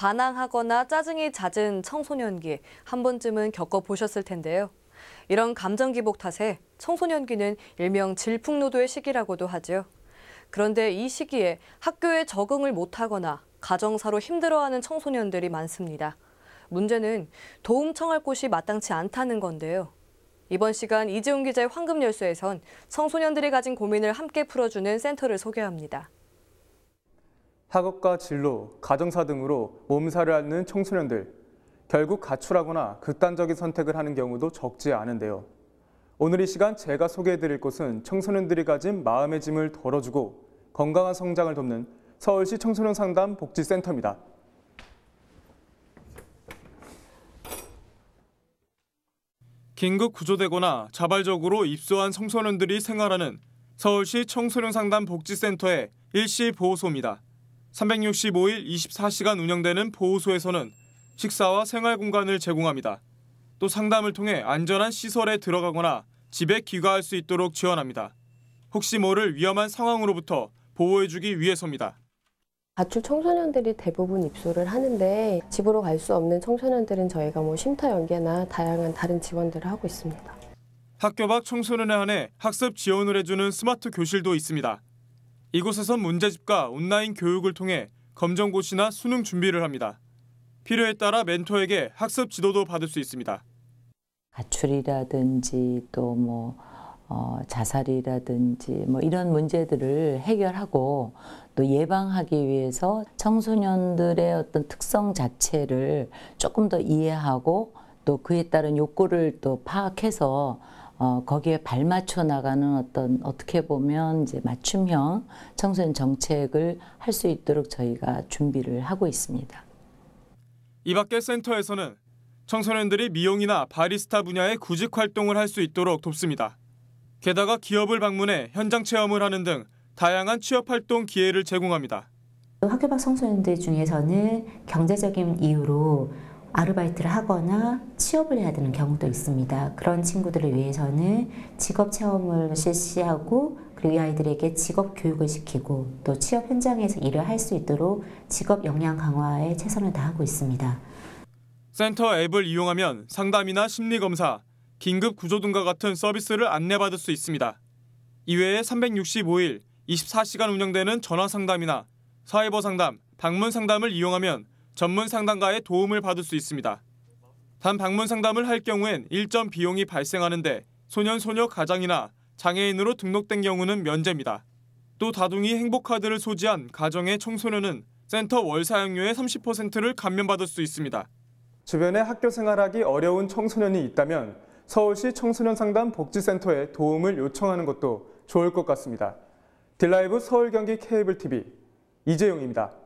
반항하거나 짜증이 잦은 청소년기 한 번쯤은 겪어보셨을 텐데요. 이런 감정 기복 탓에 청소년기는 일명 질풍노도의 시기라고도 하죠 그런데 이 시기에 학교에 적응을 못하거나 가정사로 힘들어하는 청소년들이 많습니다. 문제는 도움 청할 곳이 마땅치 않다는 건데요. 이번 시간 이재훈 기자의 황금열쇠에선 청소년들이 가진 고민을 함께 풀어주는 센터를 소개합니다. 학업과 진로, 가정사 등으로 몸살을 앓는 청소년들, 결국 가출하거나 극단적인 선택을 하는 경우도 적지 않은데요. 오늘 이 시간 제가 소개해드릴 곳은 청소년들이 가진 마음의 짐을 덜어주고 건강한 성장을 돕는 서울시 청소년 상담 복지센터입니다. 긴급 구조되거나 자발적으로 입소한 청소년들이 생활하는 서울시 청소년 상담 복지센터의 일시 보호소입니다. 365일 24시간 운영되는 보호소에서는 식사와 생활 공간을 제공합니다. 또 상담을 통해 안전한 시설에 들어가거나 집에 귀가할 수 있도록 지원합니다. 혹시 모를 위험한 상황으로부터 보호해주기 위해서입니다. 가출 청소년들이 대부분 입소를 하는데 집으로 갈 수 없는 청소년들은 저희가 뭐 쉼터 연계나 다양한 다른 지원들을 하고 있습니다. 학교 밖 청소년에 한해 학습 지원을 해주는 스마트 교실도 있습니다. 이곳에선 문제집과 온라인 교육을 통해 검정고시나 수능 준비를 합니다. 필요에 따라 멘토에게 학습 지도도 받을 수 있습니다. 가출이라든지 또뭐 어, 자살이라든지 뭐 이런 문제들을 해결하고 또 예방하기 위해서 청소년들의 어떤 특성 자체를 조금 더 이해하고 또 그에 따른 욕구를 또 파악해서 어, 거기에 발맞춰 나가는 어떤 어떻게 보면 이제 맞춤형 청소년 정책을 할 수 있도록 저희가 준비를 하고 있습니다. 이 밖에 센터에서는 청소년들이 미용이나 바리스타 분야의 구직 활동을 할 수 있도록 돕습니다. 게다가 기업을 방문해 현장 체험을 하는 등 다양한 취업 활동 기회를 제공합니다. 학교 밖 청소년들 중에서는 경제적인 이유로 아르바이트를 하거나 취업을 해야 되는 경우도 있습니다. 그런 친구들을 위해서는 직업 체험을 실시하고 그리고 이 아이들에게 직업 교육을 시키고 또 취업 현장에서 일을 할 수 있도록 직업 역량 강화에 최선을 다하고 있습니다. 센터 앱을 이용하면 상담이나 심리 검사, 긴급 구조 등과 같은 서비스를 안내받을 수 있습니다. 이외에 365일 24시간 운영되는 전화 상담이나 사이버 상담, 방문 상담을 이용하면 전문 상담가의 도움을 받을 수 있습니다. 단 방문 상담을 할 경우엔 일정 비용이 발생하는데 소년 소녀 가장이나 장애인으로 등록된 경우는 면제입니다. 또 다둥이 행복카드를 소지한 가정의 청소년은 센터 월 사용료의 30%를 감면받을 수 있습니다. 주변에 학교 생활하기 어려운 청소년이 있다면 서울시 청소년 상담 복지센터에 도움을 요청하는 것도 좋을 것 같습니다. 딜라이브 서울 경기 케이블 TV 이재용입니다.